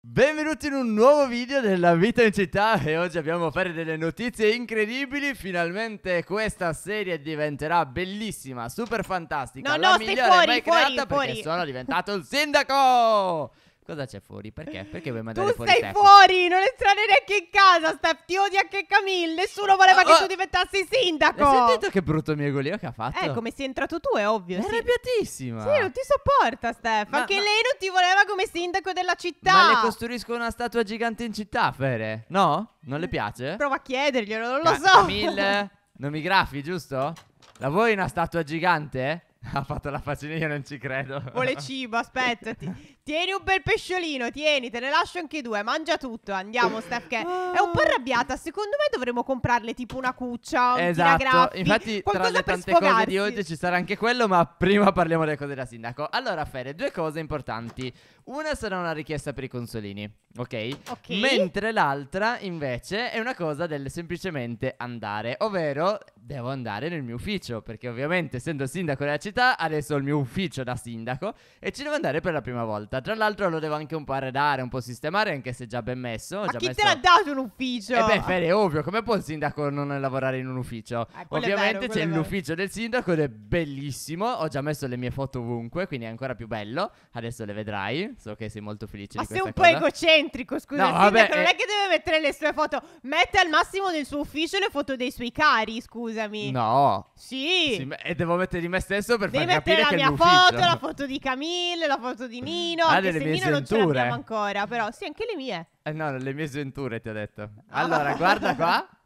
Benvenuti in un nuovo video della vita in città e oggi abbiamo a fare delle notizie incredibili Finalmente questa serie diventerà bellissima, super fantastica No, no, La stai fuori, fuori, fuori. perché sono diventato il sindaco Cosa c'è fuori? Perché? Perché vuoi mandare tu fuori Tu sei Steph? fuori, non entrare neanche in casa, Steph, ti odia anche Camille, nessuno voleva oh, che tu diventassi sindaco. Hai sentito che brutto miegolia che ha fatto? Eh, come sei entrato tu, è ovvio. È sì. arrabbiatissima. Sì, non ti sopporta, Steph, ma, anche ma... lei non ti voleva come sindaco della città. Ma le costruiscono una statua gigante in città, Fere? No? Non le piace? Prova a chiederglielo, non lo Ca- so. Camille, non mi grafi, giusto? La vuoi una statua gigante? Ha fatto la faccina, io non ci credo. Vuole cibo, aspettati. Tieni un bel pesciolino, tieni, te ne lascio anche due. Mangia tutto, andiamo, Steph. Che è un po' arrabbiata. Secondo me dovremmo comprarle tipo una cuccia, un esatto. Infatti, tra le tante sfogarsi. cose di oggi ci sarà anche quello. Ma prima parliamo delle cose da sindaco. Allora, Fede, due cose importanti. Una sarà una richiesta per i consolini, ok? Ok. Mentre l'altra, invece, è una cosa del semplicemente andare. Ovvero, devo andare nel mio ufficio. Perché, ovviamente, essendo sindaco della città, adesso ho il mio ufficio da sindaco. E ci devo andare per la prima volta porta. Tra l'altro lo devo anche un po' arredare, un po' sistemare, anche se già ben messo. Ma già chi messo... te l'ha dato un ufficio? E eh beh, Fede, è ovvio, come può il sindaco non lavorare in un ufficio? Eh, Ovviamente vero, c'è l'ufficio del sindaco ed è bellissimo. Ho già messo le mie foto ovunque, quindi è ancora più bello. Adesso le vedrai, so che sei molto felice Ma di sei un po' egocentrico, scusa, no, il vabbè, sindaco non eh. è che deve mettere le sue foto. Mette al massimo del suo ufficio le foto dei suoi cari, scusami. No. Sì. sì e devo mettere di me stesso per devi capire che è l'ufficio. Devi mettere la mia foto, la foto di Camille, la foto di Nino, anche ah, se Nino non ce l'abbiamo ancora, però sì, anche le mie. Eh, no, le mie sventure ti ho detto. Ah. Allora, guarda qua.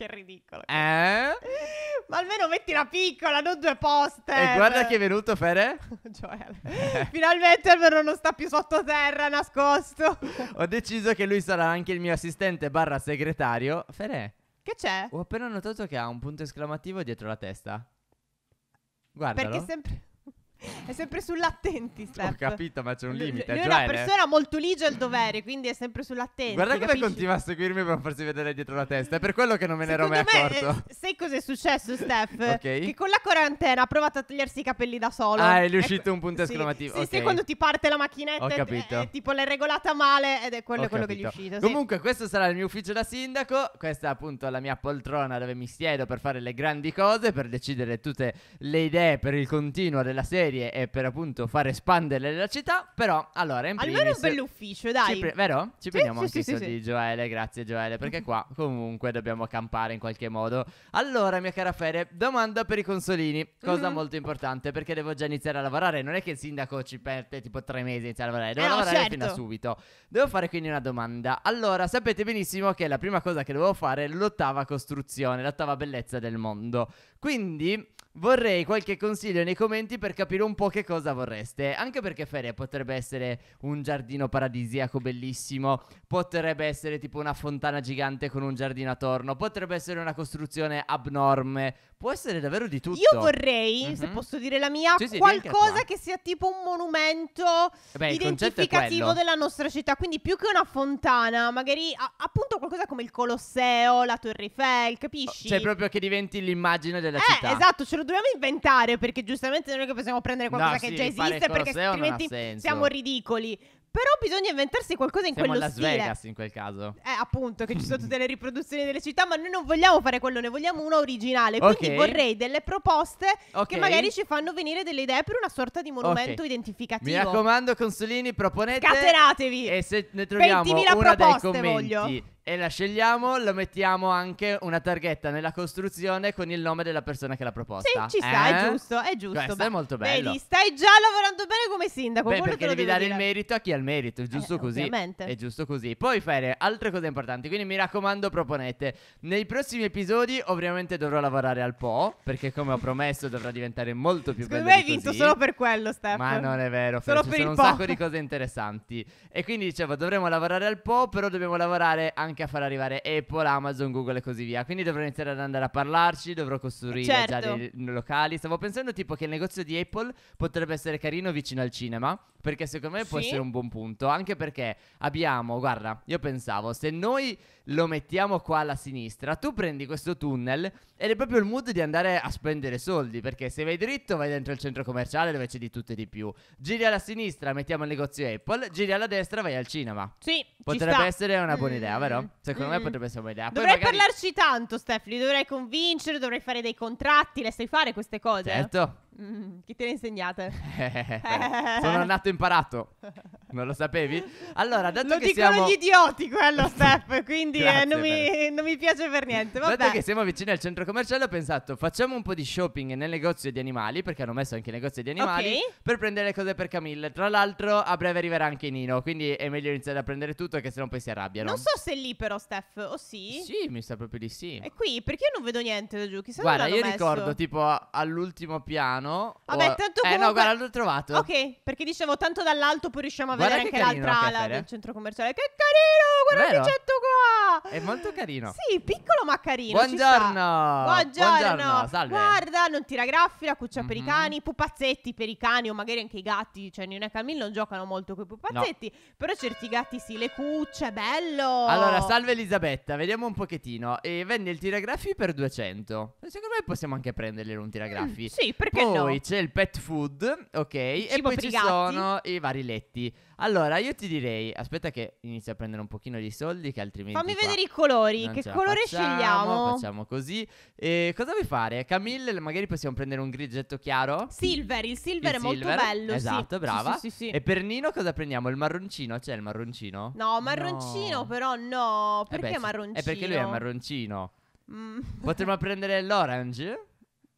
Che ridicolo. Eh? Ma almeno metti la piccola, non due poste. E guarda chi è venuto, Fere. Joel. Finalmente almeno non sta più sottoterra, nascosto. Ho deciso che lui sarà anche il mio assistente barra segretario. Fere. Che c'è? Ho appena notato che ha un punto esclamativo dietro la testa. Guarda. Perché sempre... È sempre sull'attenti, Steph. Ho capito, ma c'è un limite. L- lui è una eh? persona molto ligia il dovere, quindi è sempre sull'attenti. Guarda come continua a seguirmi per farsi vedere dietro la testa. È per quello che non me ne ero mai me, eh, accorto. Eh, sai cos'è successo, Steph? ok. Che con la quarantena ha provato a tagliarsi i capelli da solo. Ah, è riuscito ecco, un punto sì, esclamativo. Sì, okay. sì, quando ti parte la macchinetta, è, è, eh, tipo l'hai regolata male ed è quello, quello che gli è uscito. Comunque, questo sarà il mio ufficio da sindaco. Questa è appunto la mia poltrona dove mi siedo per fare le grandi cose, per decidere tutte le idee per il continuo della serie serie e per appunto far espandere la città, però allora in primis... Almeno un bell'ufficio, dai. Ci pre- vero? Ci sì, prendiamo sì, un sì, sì, di Joele, grazie Joele, perché mm-hmm. qua comunque dobbiamo campare in qualche modo. Allora, mia cara Fede, domanda per i consolini, cosa mm-hmm. molto importante, perché devo già iniziare a lavorare, non è che il sindaco ci perde tipo tre mesi a iniziare a lavorare, devo eh, lavorare certo. fino a certo. subito. Devo fare quindi una domanda. Allora, sapete benissimo che la prima cosa che dovevo fare è l'ottava costruzione, l'ottava bellezza del mondo. Quindi Vorrei qualche consiglio nei commenti per capire un po' che cosa vorreste. Anche perché Feria potrebbe essere un giardino paradisiaco bellissimo, potrebbe essere tipo una fontana gigante con un giardino attorno, potrebbe essere una costruzione abnorme, può essere davvero di tutto. Io vorrei, mm-hmm. se mhm. posso dire la mia, sì, sì, qualcosa che sia tipo un monumento Beh, identificativo della nostra città. Quindi più che una fontana, magari a- appunto qualcosa come il Colosseo, la Torre Eiffel, capisci? Cioè proprio che diventi l'immagine della eh, città. Esatto, ce lo dobbiamo inventare perché giustamente noi che possiamo prendere qualcosa no, che già esiste perché oh, altrimenti siamo ridicoli. Però bisogna inventarsi qualcosa in Siamo quello Las stile. Las Vegas in quel caso. Eh, appunto, che ci sono tutte le riproduzioni delle città, ma noi non vogliamo fare quello, ne vogliamo una originale. Quindi okay. vorrei delle proposte okay. che magari ci fanno venire delle idee per una sorta di monumento okay. identificativo. Mi raccomando, consulini, proponete Scatenatevi! E se ne troviamo una proposte, dei commenti voglio. E la scegliamo, lo mettiamo anche una targhetta nella costruzione con il nome della persona che l'ha proposta. Sì, ci sta, eh? è giusto, è giusto. Questo Beh, è molto bello. Vedi, stai già lavorando bene come sindaco. Beh, perché devi dare dire. il merito a chi ha il merito, è eh, giusto eh, così. Ovviamente. È giusto così. Poi fare altre cose importanti, quindi mi raccomando proponete. Nei prossimi episodi ovviamente dovrò lavorare al po', perché come ho promesso dovrà diventare molto più Secondo bello Secondo me hai vinto solo per quello, Stefano. Ma non è vero, solo per ci sono un po'. sacco di cose interessanti. E quindi dicevo, dovremo lavorare al po', però dobbiamo lavorare anche anche a far arrivare Apple, Amazon, Google e così via. Quindi dovrò iniziare ad andare a parlarci, dovrò costruire certo. già dei locali. Stavo pensando tipo che il negozio di Apple potrebbe essere carino vicino al cinema, perché secondo me sì. può essere un buon punto, anche perché abbiamo, guarda, io pensavo, se noi lo mettiamo qua alla sinistra, tu prendi questo tunnel ed è proprio il mood di andare a spendere soldi, perché se vai dritto vai dentro il centro commerciale dove c'è di tutto e di più, giri alla sinistra, mettiamo il negozio Apple, giri alla destra, vai al cinema. Sì, mm. mm. potrebbe essere una buona idea, mm. vero? Secondo mm. me potrebbe essere una buona idea. dovrei magari... parlarci tanto, Steph, li dovrei convincere, dovrei fare dei contratti, le sai fare queste cose? Certo. Mm, chi te le insegnate? Eh, eh. Sono nato imparato. Non lo sapevi? Allora, dato lo che dicono siamo... gli idioti quello, Steph, quindi eh, Grazie, eh, non, mi, non, mi, piace per niente. Vabbè. Dato che siamo vicini al centro commerciale, ho pensato, facciamo un po' di shopping nel negozio di animali, perché hanno messo anche i negozi di animali, okay. per prendere le cose per Camille. Tra l'altro, a breve arriverà anche Nino, quindi è meglio iniziare a prendere tutto, che se no poi si arrabbiano. Non so se è lì però, Steph, o sì? Sì, mi sa proprio di sì. È qui, perché io non vedo niente da giù, chissà Guarda, io messo. ricordo, tipo, all'ultimo piano piano. Vabbè, tanto comunque... Eh no, guarda, l'ho trovato. Ok, perché dicevo, tanto dall'alto poi riusciamo a guarda vedere anche l'altra ala del centro commerciale. Che carino, guarda che c'è qua! È molto carino. Sì, piccolo ma carino. Buongiorno! Buongiorno! Buongiorno salve. Guarda, non tira graffi, la cuccia mm-hmm. per i mhm. cani, pupazzetti per i cani o magari anche i gatti. Cioè, Nina e Camille non giocano molto con i pupazzetti, no. però certi gatti sì, le cucce, bello! Allora, salve Elisabetta, vediamo un pochettino. E vende il tiragraffi per 200. Secondo me possiamo anche prenderglielo un tiragraffi. Mm, sì, perché Poi, poi c'è il pet food, ok? e poi ci gatti. sono i vari letti. Allora, io ti direi, aspetta che inizio a prendere un pochino di soldi che altrimenti Fammi vedere i colori, che colore facciamo, scegliamo? Facciamo così. E cosa vuoi fare? Camille, magari possiamo prendere un grigetto chiaro? Silver, il silver Il è silver, molto bello, sì. Esatto, brava. Sì, sì, sì, sì. E per Nino cosa prendiamo? Il marroncino? C'è il marroncino? No, marroncino No. però no, Eh perché beh, marroncino? È perché lui è marroncino. Mm. Potremmo prendere l'orange?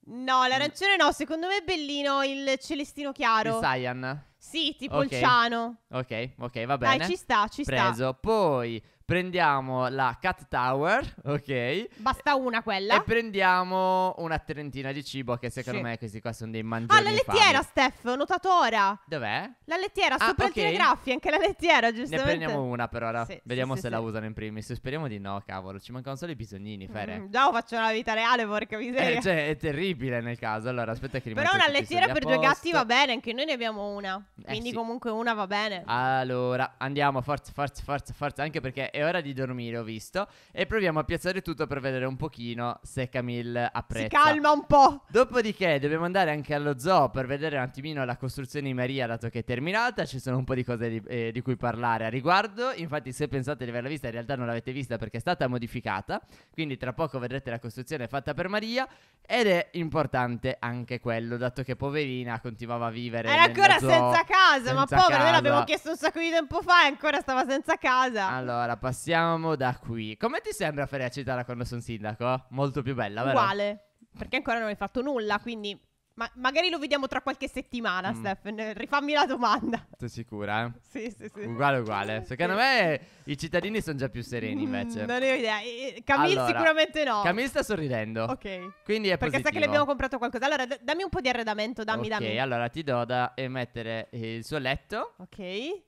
No, l'arancione mm. no, secondo me è bellino il celestino chiaro. Il Saiyan. Sì, tipo okay. il ciano. Ok, ok, va bene. Dai, ci sta, ci Preso. sta. Preso. Poi Prendiamo la Cat Tower, ok? Basta una quella. E prendiamo una trentina di cibo che secondo Sì. me questi qua sono dei ah, mangioni Ah, la infami. lettiera, Steph, ho notato ora. Dov'è? La lettiera, Ah, sopra ok. il telegraffi, anche la lettiera, giusto? Ne prendiamo una per ora. Sì, Vediamo sì, se sì, la sì. usano in primis. Speriamo di no, cavolo. Ci mancano solo i bisognini, Fere. Mm, già faccio nella vita reale, porca eh, miseria. Eh, cioè, è terribile nel caso. Allora, aspetta che Però una lettiera per due gatti va bene, anche noi ne abbiamo una. Eh, Quindi sì. comunque una va bene. Allora, andiamo, forza, forza, forza, forza. Anche perché è ora di dormire, ho visto. E proviamo a piazzare tutto per vedere un pochino se Camille apprezza. Si calma un po'. Dopodiché dobbiamo andare anche allo zoo per vedere un attimino la costruzione di Maria, dato che è terminata. Ci sono un po' di cose di, eh, di cui parlare a riguardo. Infatti, se pensate di averla vista, in realtà non l'avete vista perché è stata modificata. Quindi tra poco vedrete la costruzione fatta per Maria. Ed è importante anche quello, dato che poverina continuava a vivere. Era ancora zoo, senza casa, senza ma povera, noi l'abbiamo chiesto un sacco di tempo fa e ancora stava senza casa. Allora, passiamo da qui. Come ti sembra fare a Ferecitara quando sono sindaco? Molto più bella, vero? Uguale, perché ancora non hai fatto nulla, quindi... Ma magari lo vediamo tra qualche settimana, mm. Stephen. Rifammi la domanda. Sei sicura? sì, sì, sì. Uguale, uguale. Secondo me i cittadini sono già più sereni invece. Mm, non ne ho idea. Camille allora, sicuramente no. Camille sta sorridendo. Ok. Quindi è Perché positivo. sa che le abbiamo comprato qualcosa. Allora, d- dammi un po' di arredamento, dammi, okay, dammi. Ok, allora ti do da mettere eh, il suo letto. Ok.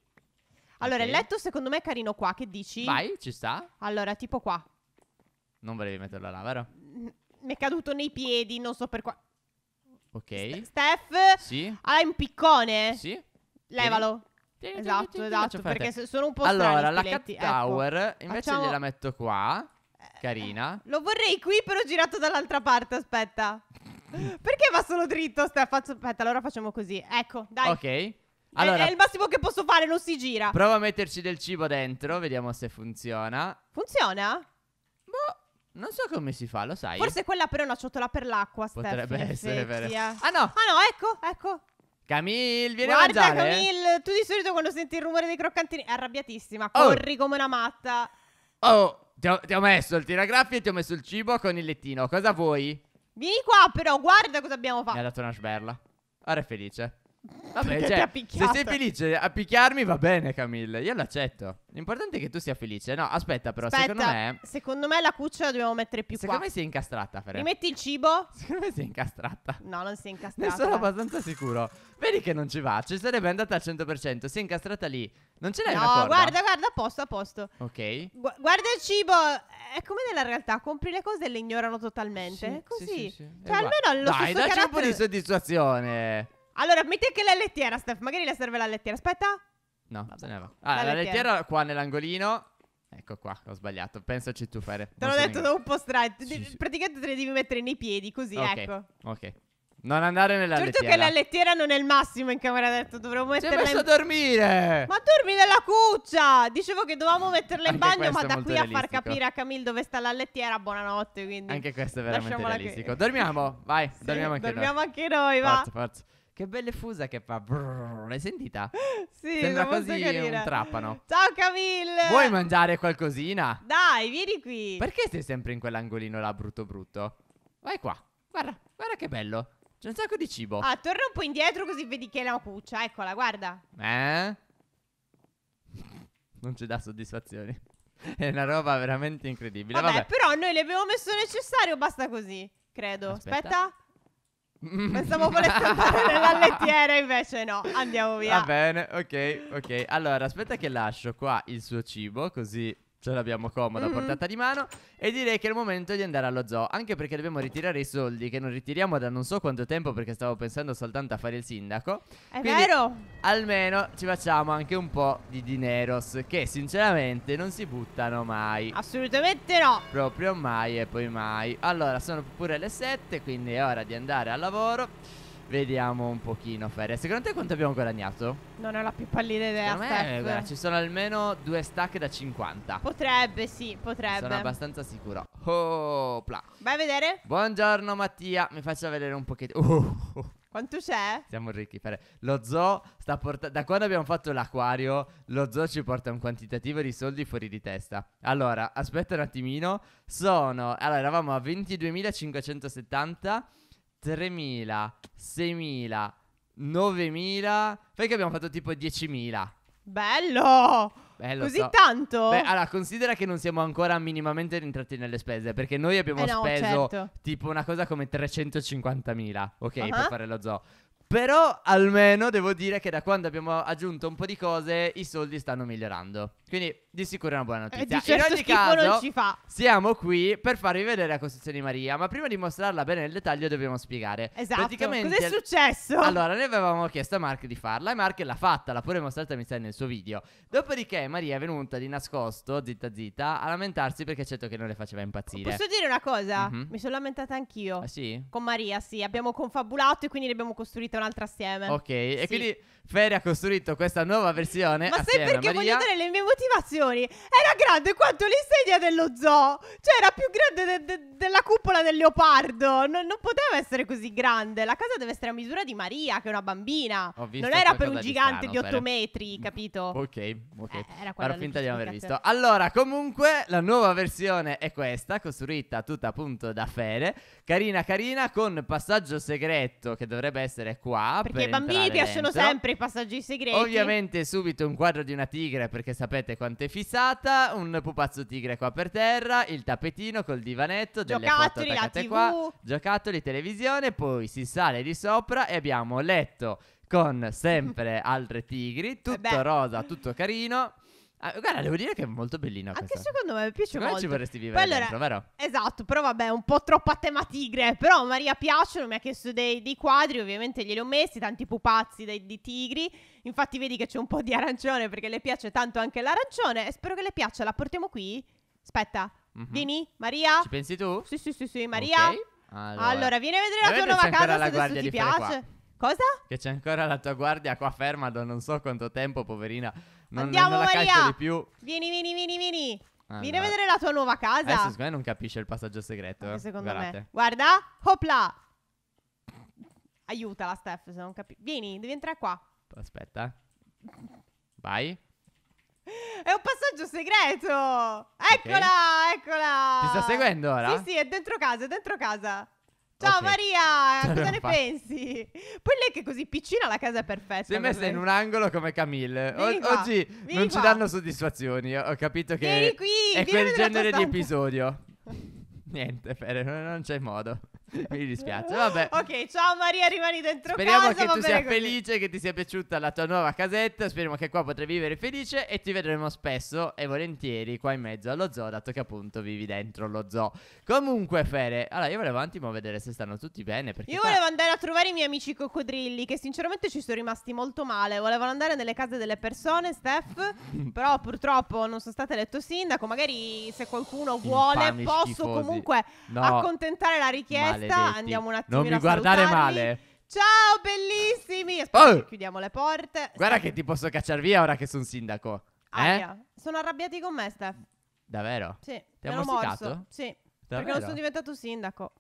Allora, il letto secondo me è carino qua, che dici? Vai, ci sta. Allora, tipo qua. Non volevi metterlo là, vero? Mm, mi è caduto nei piedi, non so per qua. Ok. Ste- Steph? Sì. Hai ah, un piccone? Sì. Levalo. Tieni, tieni, esatto, tieni, esatto, faccio perché te. sono un po' strani Allora, la cat stiletti, ecco. tower invece Facciamo- gliela metto qua. Eh, Carina. Lo vorrei qui, però girato dall'altra parte, aspetta. Perché va solo dritto, Steph? Aspetta, allora facciamo così. Ecco, dai. Ok. Allora, è, è il massimo che posso fare, non si gira. Prova a metterci del cibo dentro, vediamo se funziona. Funziona? Boh. Non so come si fa, lo sai. Forse quella però è una ciotola per l'acqua, Potrebbe essere vero. Ah no! Ah no, ecco, ecco. Camille, vieni Guarda, a mangiare. Camille, tu di solito quando senti il rumore dei croccantini è arrabbiatissima, oh. corri come una matta. Oh, ti ho, ti ho messo il tiragraffi e ti ho messo il cibo con il lettino. Cosa vuoi? Vieni qua però, guarda cosa abbiamo fatto. Mi ha dato una sberla. Ora è felice. Vabbè, Perché cioè, se sei felice a picchiarmi va bene, Camille. Io l'accetto. L'importante è che tu sia felice. No, aspetta, però, aspetta, secondo me. Secondo me la cuccia la dobbiamo mettere più secondo qua. Secondo me si è incastrata, Fere. Rimetti il cibo? Secondo me si è incastrata. No, non si è incastrata. Ne sono abbastanza sicuro. Vedi che non ci va. Ci sarebbe andata al 100%. Si è incastrata lì. Non ce l'hai no, una No, guarda, guarda, a posto, a posto. Ok. Gu- guarda il cibo. È come nella realtà. Compri le cose e le ignorano totalmente. Sì, Così. Sì, sì, sì. Cioè, almeno allo Dai, dacci carattere... un po' di soddisfazione. Allora, metti anche la lettiera, Steph. Magari le serve la lettiera. Aspetta. No, Vabbè. se ne va. Ah, la, la lettiera. lettiera qua nell'angolino. Ecco qua, ho sbagliato. Pensaci tu fare. Te l'ho detto un po' strano. Praticamente te le devi mettere nei piedi, così, okay. ecco. Ok. Non andare nella certo lettiera. Certo che la lettiera non è il massimo in camera detto, dovremmo metterla in... Ci messo a dormire! Ma dormi nella cuccia! Dicevo che dovevamo metterla in Anche bagno, ma da qui realistico. a far capire a Camille dove sta la lettiera, buonanotte, quindi... Anche questo è veramente realistico. Che... Dormiamo, vai, sì, dormiamo anche dormiamo noi. Dormiamo anche noi, va. Forza, forza. Che belle fusa che fa. Brrr, l'hai sentita? Sì, sembra quasi un trappano. Ciao Camille! Vuoi mangiare qualcosina? Dai, vieni qui. Perché sei sempre in quell'angolino là brutto brutto? Vai qua. Guarda, guarda che bello. C'è un sacco di cibo. Ah, torna un po' indietro così vedi che è la cuccia. Eccola, guarda. Eh? Non ci dà soddisfazioni. è una roba veramente incredibile. Vabbè, Vabbè, però noi le abbiamo messo necessario, basta così, credo. Aspetta. Aspetta. Mm. Pensavo volesse andare nella lettiera, invece no, andiamo via. Va bene, ok, ok. Allora, aspetta che lascio qua il suo cibo, così ce l'abbiamo comoda a mm-hmm. portata di mano. E direi che è il momento di andare allo zoo. Anche perché dobbiamo ritirare i soldi che non ritiriamo da non so quanto tempo perché stavo pensando soltanto a fare il sindaco. È Quindi, vero! Almeno ci facciamo anche un po' di dineros che sinceramente non si buttano mai. Assolutamente no! Proprio mai e poi mai. Allora sono pure le 7, quindi è ora di andare al lavoro. Vediamo un pochino, Ferre. Secondo te quanto abbiamo guadagnato? Non ho la più pallida idea. Secondo me, eh, guarda, ci sono almeno due stack da 50. Potrebbe, sì, potrebbe. Sono abbastanza sicuro. Oh, Vai a vedere. Buongiorno, Mattia. Mi faccia vedere un pochettino. Uh, uh. Quanto c'è? Siamo ricchi, Ferre. Lo zoo sta portando. Da quando abbiamo fatto l'acquario, lo zoo ci porta un quantitativo di soldi fuori di testa. Allora, aspetta un attimino. Sono. Allora, eravamo a 22.570. 3.000, 6.000, 9.000. Perché abbiamo fatto tipo 10.000. Bello! Bello, Così so. tanto? Beh, allora, considera che non siamo ancora minimamente rientrati nelle spese, perché noi abbiamo eh no, speso certo. tipo una cosa come 350.000, ok, uh-huh. per fare lo zoo. Però almeno devo dire che da quando abbiamo aggiunto un po' di cose i soldi stanno migliorando. Quindi di sicuro è una buona eh, notizia. dice, In certo ogni caso, non ci fa". siamo qui per farvi vedere la Costituzione di Maria. Ma prima di mostrarla bene nel dettaglio, dobbiamo spiegare. Esatto. Praticamente, Cos'è successo? Allora, noi avevamo chiesto a Mark di farla e Mark l'ha fatta, l'ha pure mostrata mi sa nel suo video. Dopodiché Maria è venuta di nascosto, zitta zitta, a lamentarsi perché certo che non le faceva impazzire. Posso dire una cosa? Mhm. Mi sono lamentata anch'io. Ah, sì? Con Maria, sì, abbiamo confabulato e quindi ne abbiamo costruita un'altra assieme. Ok, e quindi Ferri ha costruito questa nuova versione Ma sai assieme a perché Maria. voglio dare le mie motivazioni? milioni era grande quanto l'insegna dello zoo, cioè era più grande de- de- della cupola del leopardo, non, non poteva essere così grande, la casa deve essere a misura di Maria che è una bambina, non era per un gigante di, 8 per... metri, capito? Ok, ok, eh, era finta di non aver visto. Allora, comunque la nuova versione è questa, costruita tutta appunto da Fere, carina carina con passaggio segreto che dovrebbe essere qua. Perché ai per bambini piacciono dentro. sempre i passaggi segreti. Ovviamente subito un quadro di una tigre perché sapete quante fissata, un pupazzo tigre qua per terra, il tappetino col divanetto, delle giocattoli, foto attaccate qua, giocattoli, televisione, poi si sale di sopra e abbiamo letto con sempre altre tigri, eh tutto rosa, tutto carino. Ah, guarda, devo dire che è molto bellino. Anche questa. secondo me mi piace secondo molto. ci vorresti vivere allora, dentro, vero? Esatto, però vabbè, un po' troppo a tema tigre. Però Maria piacciono, mi ha chiesto dei, dei quadri, ovviamente glieli ho messi, tanti pupazzi dei, di tigri. Infatti vedi che c'è un po' di arancione perché le piace tanto anche l'arancione e spero che le piaccia. La portiamo qui? Aspetta. Mm-hmm. Vieni, Maria. Ci pensi tu? Sì, sì, sì, sì, Maria. Okay. Allora. allora. vieni a vedere la tua nuova casa se adesso ti piace. Cosa? Che c'è ancora la tua guardia qua ferma da non so quanto tempo, poverina. Non, Andiamo, non la Maria. di più. Vieni, vieni, vieni, vieni. Allora. Vieni a vedere la tua nuova casa. Adesso eh, secondo me non capisce il passaggio segreto. Anche secondo Guardate. me. Guarda, hopla. Aiutala, Steph, se non capisci. Vieni, devi entrare qua. Aspetta. Vai. È un passaggio segreto. Eccola, okay. eccola. Ti sta seguendo ora? Sì, sì, è dentro casa, è dentro casa. Ciao okay. Maria, Ce cosa ne fa. pensi? Poi lei che è così piccina la casa è perfetta. Si è messa in un angolo come Camille. O- oggi vieni non qua. ci danno soddisfazioni. Ho capito che vieni qui, è quel genere di episodio. Niente, Fere, non c'è modo. Mi dispiace, vabbè. Ok, ciao Maria, rimani dentro Speriamo casa, che tu sia così. felice, che ti sia piaciuta la tua nuova casetta. Speriamo che qua potrai vivere felice e ti vedremo spesso e volentieri qua in mezzo allo zoo, dato che appunto vivi dentro lo zoo. Comunque, Fere, allora io volevo un attimo vedere se stanno tutti bene. Perché io qua... volevo andare a trovare i miei amici coccodrilli, che sinceramente ci sono rimasti molto male. Volevano andare nelle case delle persone, Steph, però purtroppo non sono state eletto sindaco. Magari se qualcuno vuole, Impani posso schifosi. comunque no. accontentare la richiesta. Male maledetti. Andiamo un attimo. Non mi guardare salutarmi. male. Ciao bellissimi. Aspetta, oh! chiudiamo le porte. Guarda Aspetta. che ti posso cacciare via ora che sono sindaco. Eh? Aia. Eh? Sono arrabbiati con me, Steph. Davvero? Sì. Ti hanno morso? Sì. Davvero? Perché non sono diventato sindaco.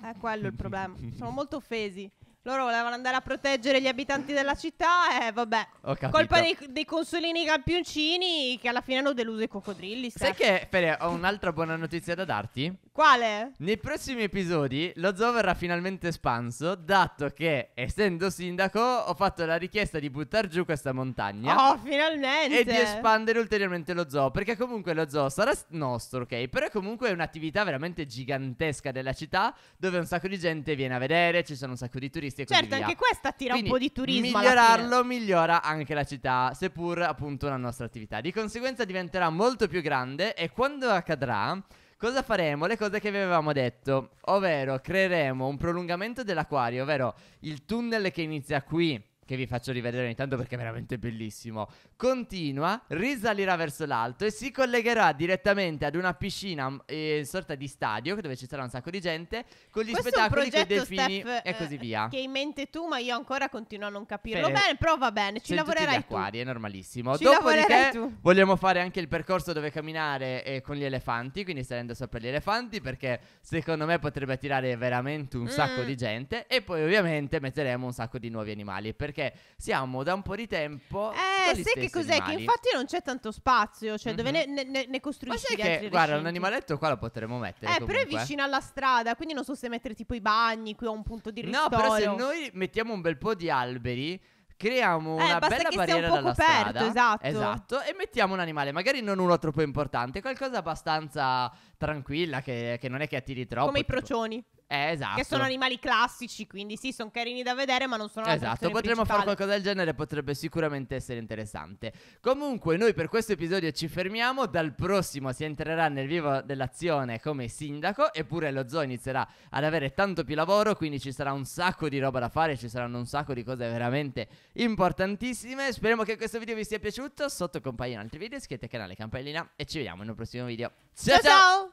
È quello il problema. sono molto offesi. Loro volevano andare a proteggere gli abitanti della città e eh, vabbè. Colpa dei, dei, consolini campioncini che alla fine hanno deluso i coccodrilli. Sai che, Fede, ho un'altra buona notizia da darti? Quale? Nei prossimi episodi lo zoo verrà finalmente espanso, dato che, essendo sindaco, ho fatto la richiesta di buttare giù questa montagna. Oh, finalmente! E di espandere ulteriormente lo zoo, perché comunque lo zoo sarà nostro, ok? Però è comunque un'attività veramente gigantesca della città, dove un sacco di gente viene a vedere, ci sono un sacco di turisti e certo, così via. Certo, anche questa attira Quindi, un po' di turismo migliorarlo migliora anche la città, seppur appunto la nostra attività. Di conseguenza diventerà molto più grande e quando accadrà Cosa faremo? Le cose che vi avevamo detto, ovvero creeremo un prolungamento dell'acquario, ovvero il tunnel che inizia qui che vi faccio rivedere ogni tanto perché è veramente bellissimo, continua, risalirà verso l'alto e si collegherà direttamente ad una piscina, eh, sorta di stadio, dove ci sarà un sacco di gente, con gli Questo spettacoli con delfini Steph, e così eh, via. Che hai in mente tu, ma io ancora continuo a non capirlo Bene, bene però va bene, ci lavorerai tutti gli acquari, è normalissimo. Ci Dopodiché tu. vogliamo fare anche il percorso dove camminare eh, con gli elefanti, quindi salendo sopra gli elefanti, perché secondo me potrebbe attirare veramente un mm. sacco di gente. E poi ovviamente metteremo un sacco di nuovi animali, perché perché siamo da un po' di tempo. Eh, sai che cos'è? Animali. Che infatti non c'è tanto spazio, cioè mm-hmm. dove mhm. ne, ne, ne costruisci Ma sai che, Guarda, un animaletto qua lo potremmo mettere. Eh, comunque. però è vicino alla strada, quindi non so se mettere tipo i bagni, qui o un punto di ristoro. No, però se noi mettiamo un bel po' di alberi creiamo eh, una bella barriera un dalla coperto, strada esatto. esatto e mettiamo un animale magari non uno troppo importante qualcosa abbastanza tranquilla che, che non è che attiri troppo come tipo. i procioni eh, esatto. Che sono animali classici, quindi sì, sono carini da vedere, ma non sono Esatto, potremmo fare qualcosa del genere, potrebbe sicuramente essere interessante. Comunque, noi per questo episodio ci fermiamo. Dal prossimo si entrerà nel vivo dell'azione come sindaco, eppure lo zoo inizierà ad avere tanto più lavoro, quindi ci sarà un sacco di roba da fare, ci saranno un sacco di cose veramente importantissime. Speriamo che questo video vi sia piaciuto. Sotto compaiono altri video, iscrivetevi al canale, campanellina e ci vediamo in un prossimo video. ciao! ciao! ciao!